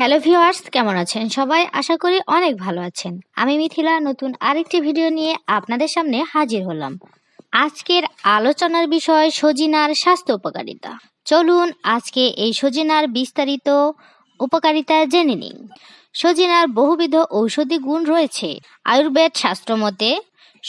hello viewers কেমন আছেন সবাই আশা করি অনেক ভালো আছেন আমি মিথিলা নতুন আরেকটি ভিডিও নিয়ে আপনাদের সামনে হাজির হলাম আজকের আলোচনার বিষয় সজিনার স্বাস্থ্য উপকারিতা চলুন আজকে এই সজিনার বিস্তারিত উপকারিতা জেনে নিন সজিনার বহুবিধ ঔষধি গুণ রয়েছে আয়ুর্বেদ শাস্ত্র মতে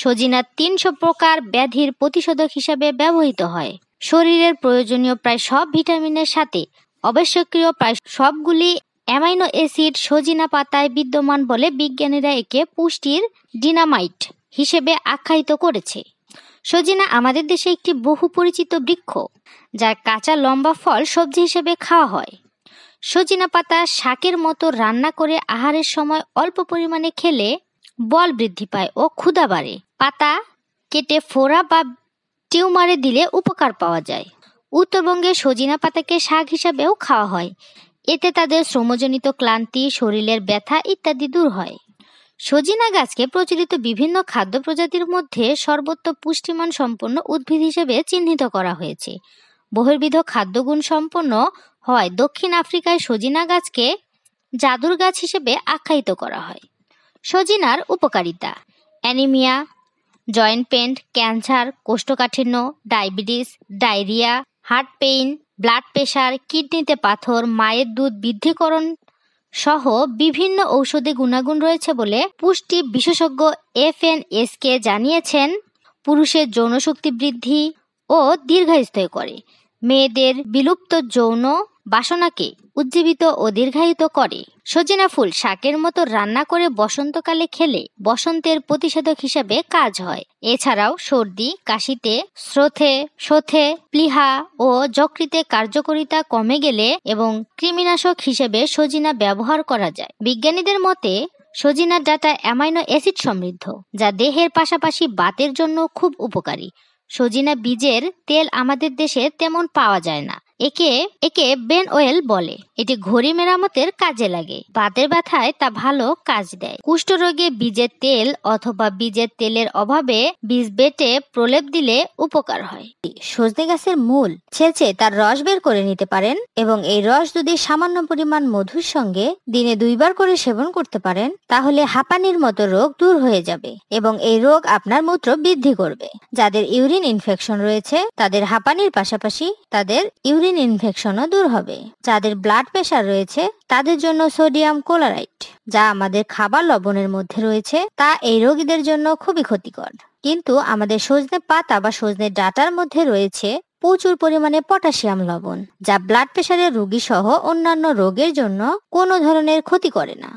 সজিনার তিনশো প্রকার ব্যাধির প্রতিষেধক হিসাবে ব্যবহৃত হয় শরীরের প্রয়োজনীয় প্রায় সব ভিটামিনের সাথে অবশ্যক্রিয় প্রায় সবগুলি অ্যামাইনো অ্যাসিড সজিনা পাতায় বিদ্যমান বলে বিজ্ঞানীরা একে পুষ্টির ডিনামাইট হিসেবে আখ্যায়িত করেছে সজিনা আমাদের দেশে একটি বহু পরিচিত বৃক্ষ যার কাঁচা লম্বা ফল সবজি হিসেবে খাওয়া হয় সজিনা পাতা শাকের মতো রান্না করে আহারের সময় অল্প পরিমাণে খেলে বল বৃদ্ধি পায় ও ক্ষুধা বাড়ে পাতা কেটে ফোড়া বা টিউমারে দিলে উপকার পাওয়া যায় উত্তরবঙ্গে সজিনা পাতাকে শাক হিসাবেও খাওয়া হয় এতে তাদের শ্রমজনিত ক্লান্তি শরীরের ব্যথা ইত্যাদি দূর হয় সজিনা গাছকে প্রচলিত বিভিন্ন খাদ্য প্রজাতির মধ্যে সর্বত্র পুষ্টিমান সম্পন্ন উদ্ভিদ হিসেবে চিহ্নিত করা হয়েছে বহির্বিধ খাদ্যগুণ সম্পন্ন হয় দক্ষিণ আফ্রিকায় সজিনা গাছকে জাদুর গাছ হিসেবে আখ্যায়িত করা হয় সজিনার উপকারিতা অ্যানিমিয়া জয়েন্ট পেন্ট ক্যান্সার কোষ্ঠকাঠিন্য diabetes diarrhoea heart pain blood pressure কিডনিতে পাথর মায়ের দুধ বৃদ্ধিকরণ সহ বিভিন্ন ঔষধে গুণাগুণ রয়েছে বলে পুষ্টি বিশেষজ্ঞ এফ এন এস কে জানিয়েছেন পুরুষের যৌনশক্তি বৃদ্ধি ও দীর্ঘায়ুস্থায়ী করে মেয়েদের বিলুপ্ত যৌন বাসনাকে উজ্জীবিত ও দীর্ঘায়িত করে সজিনা ফুল শাকের মতো রান্না করে বসন্তকালে খেলে বসন্তের প্রতিষেধক হিসেবে কাজ হয় এছাড়াও সর্দি কাশিতে স্রোথে সোথে প্লিহা ও যকৃতে কার্যকরিতা কমে গেলে এবং কৃমিনাশক হিসেবে সজিনা ব্যবহার করা যায় বিজ্ঞানীদের মতে সজিনার ডাটা অ্যামাইনো অ্যাসিড সমৃদ্ধ যা দেহের পাশাপাশি বাতের জন্য খুব উপকারী সজিনা বীজের তেল আমাদের দেশে তেমন পাওয়া যায় না একে একে বেন ওয়েল বলে এটি ঘড়ি মেরামতের কাজে লাগে বাতের ব্যথায় তা ভালো কাজ দেয় কুষ্ঠরোগে বীজের তেল অথবা বীজের তেলের অভাবে বীজ বেটে প্রলেপ দিলে উপকার হয় সজনে গাছের মূল ছেঁচে তার রস বের করে নিতে পারেন এবং এই রস যদি সামান্য পরিমাণ মধুর সঙ্গে দিনে দুইবার করে সেবন করতে পারেন তাহলে হাঁপানির মতো রোগ দূর হয়ে যাবে এবং এই রোগ আপনার মূত্র বৃদ্ধি করবে যাদের ইউরিন ইনফেকশন রয়েছে তাদের হাঁপানির পাশাপাশি তাদের ইউরিন ইউরিন ইনফেকশনও দূর হবে যাদের ব্লাড প্রেশার রয়েছে তাদের জন্য সোডিয়াম ক্লোরাইড যা আমাদের খাবার লবণের মধ্যে রয়েছে তা এই রোগীদের জন্য খুবই ক্ষতিকর কিন্তু আমাদের সজনে পাতা বা সজনে ডাটার মধ্যে রয়েছে প্রচুর পরিমাণে পটাশিয়াম লবণ যা ব্লাড প্রেশারের রোগী সহ অন্যান্য রোগের জন্য কোনো ধরনের ক্ষতি করে না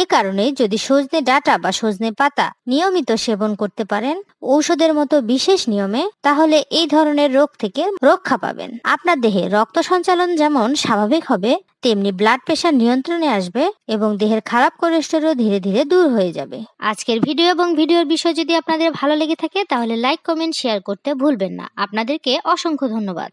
এ কারণে যদি সজনে ডাটা বা সজনে পাতা নিয়মিত সেবন করতে পারেন ঔষধের মতো বিশেষ নিয়মে তাহলে এই ধরনের রোগ থেকে রক্ষা পাবেন আপনার দেহে রক্ত সঞ্চালন যেমন স্বাভাবিক হবে তেমনি ব্লাড প্রেশার নিয়ন্ত্রণে আসবে এবং দেহের খারাপ কোলেস্টেরল ধীরে ধীরে দূর হয়ে যাবে আজকের ভিডিও এবং ভিডিওর বিষয় যদি আপনাদের ভালো লেগে থাকে তাহলে লাইক কমেন্ট শেয়ার করতে ভুলবেন না আপনাদেরকে অসংখ্য ধন্যবাদ